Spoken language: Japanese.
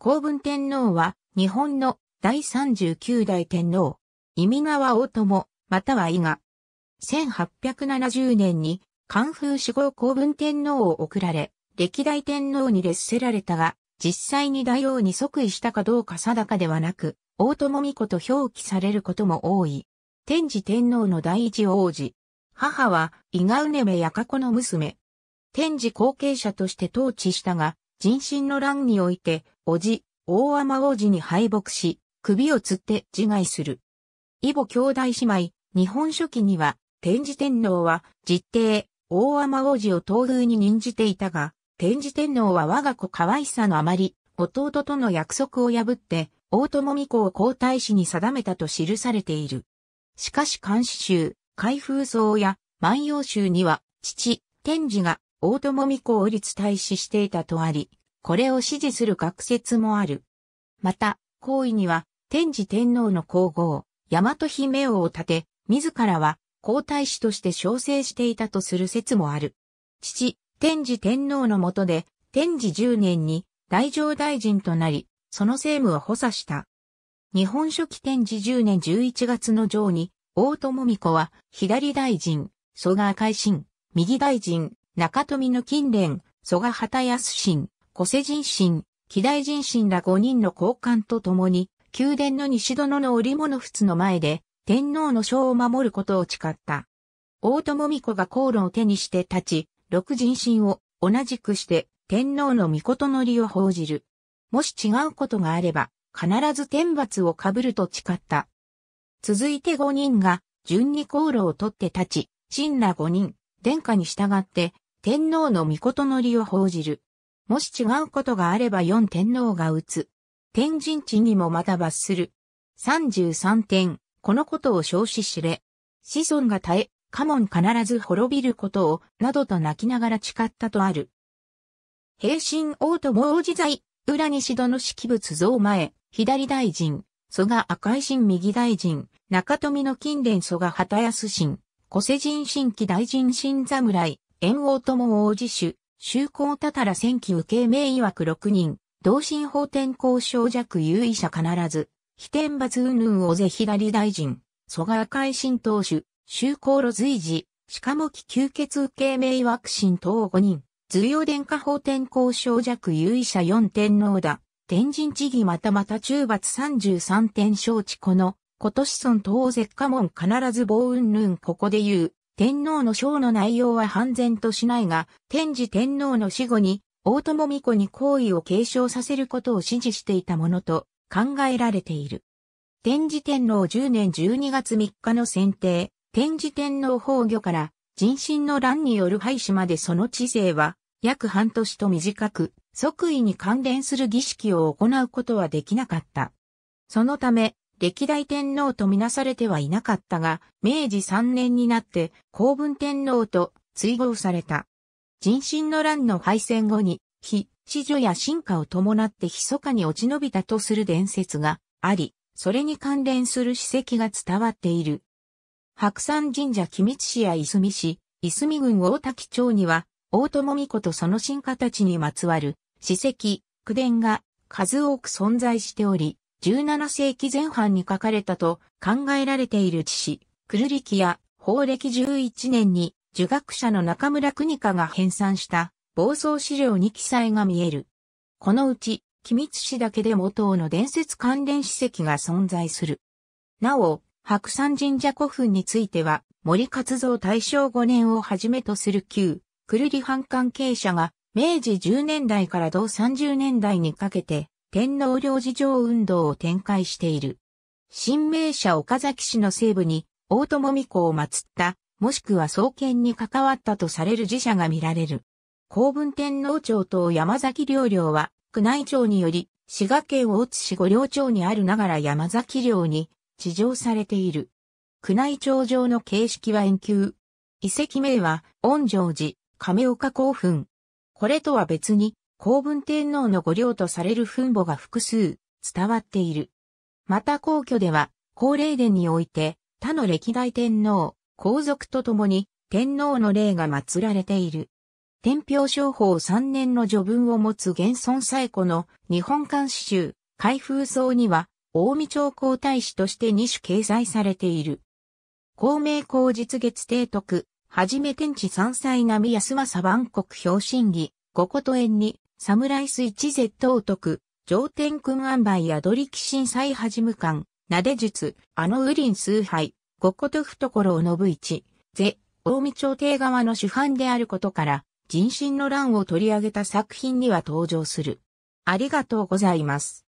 公文天皇は、日本の第39代天皇、意味川大友、または伊賀。1870年に、関風死後公文天皇を送られ、歴代天皇に列せられたが、実際に大王に即位したかどうか定かではなく、大友巫女と表記されることも多い。天智天皇の第一王子。母は、伊賀うねめやかこの娘。天智後継者として統治したが、人心の乱において、おじ、大天王子に敗北し、首を吊って自害する。異母兄弟姉妹、日本書紀には、天智天皇は、実帝、大天王子を東宮に任じていたが、天智天皇は我が子可愛さのあまり、弟との約束を破って、大友美子を皇太子に定めたと記されている。しかし漢詩集、開封草や万葉集には、父、天智が大友美子を立大使していたとあり、これを支持する学説もある。また、行為には、天智天皇の皇后、大和姫王を立て、自らは皇太子として小生していたとする説もある。父、天智天皇の下で、天智十年に大乗大臣となり、その政務を補佐した。日本書期天智十年十一月の上に、大友美子は、左大臣、蘇我改新、右大臣、中富の近連、蘇我畑康臣、古瀬人臣、木大人臣ら5人の交換と共に、宮殿の西殿の織物仏の前で、天皇の章を守ることを誓った。大友巫子が航路を手にして立ち、六人臣を同じくして天皇の御事のりを報じる。もし違うことがあれば、必ず天罰を被ると誓った。続いて五人が、順に航路を取って立ち、神ら五人、殿下に従って、天皇の御事のりを報じる。もし違うことがあれば四天皇が打つ。天神地にもまた罰する。三十三点、このことを少子知れ。子孫が絶え、家門必ず滅びることを、などと泣きながら誓ったとある。平身王と王子在、裏西殿式仏像前、左大臣、蘇我赤井神右大臣、中富の近連蘇我畑安神、小世人新規大臣新侍、炎王友王子主、修行たたら戦記受け名曰く六人、同心法天皇省弱有意者必ず、非天罰云々大ぜ左大臣、蘇我海い新党主、修行路随時、しかもき吸血受け名曰く新党五人、図陽殿下法天皇省弱有意者四天皇だ。天神地義またまた中罰33天承知この、今年尊東絶下門必ず暴雲ぬんここで言う、天皇の章の内容は判然としないが、天智天皇の死後に、大友巫女に皇位を継承させることを指示していたものと考えられている。天智天皇10年12月3日の選定、天智天皇崩御から人心の乱による廃止までその知性は約半年と短く、即位に関連する儀式を行うことはできなかった。そのため、歴代天皇とみなされてはいなかったが、明治3年になって公文天皇と追合された。人心の乱の敗戦後に、非、子女や進化を伴って密かに落ち延びたとする伝説があり、それに関連する史跡が伝わっている。白山神社君津市やいすみ市、いすみ郡大滝町には、大友美子とその進化たちにまつわる史跡、宮殿が数多く存在しており、17世紀前半に書かれたと考えられている知史、クルリキや法暦11年に儒学者の中村国家が編纂した暴走資料に記載が見える。このうち、君津市だけで元の伝説関連史跡が存在する。なお、白山神社古墳については、森活動大正5年をはじめとする旧、クルリ藩関係者が、明治10年代から同30年代にかけて、天皇領事情運動を展開している。新名社岡崎市の西部に大友美子を祀った、もしくは創建に関わったとされる寺社が見られる。公文天皇庁と山崎領領は、宮内庁により、滋賀県大津市御領町にあるながら山崎領に、地上されている。宮内庁上の形式は遠球。遺跡名は、御城寺、亀岡興奮。これとは別に、公文天皇の御陵とされる墳墓が複数伝わっている。また皇居では、皇霊殿において、他の歴代天皇、皇族と共に天皇の霊が祀られている。天平商法三年の序文を持つ現存最古の日本漢詩集、開封草には、近江朝皇太子として二種掲載されている。公明公実月帝徳、はじめ天地三歳並安政万国表審議。五こと縁に、ムライス一 Z を解く、上天君安倍やドリキシン再始無感、なで術、あのウリン崇拝、五こと懐をぶ一、ぜ、大見朝廷側の主犯であることから、人心の乱を取り上げた作品には登場する。ありがとうございます。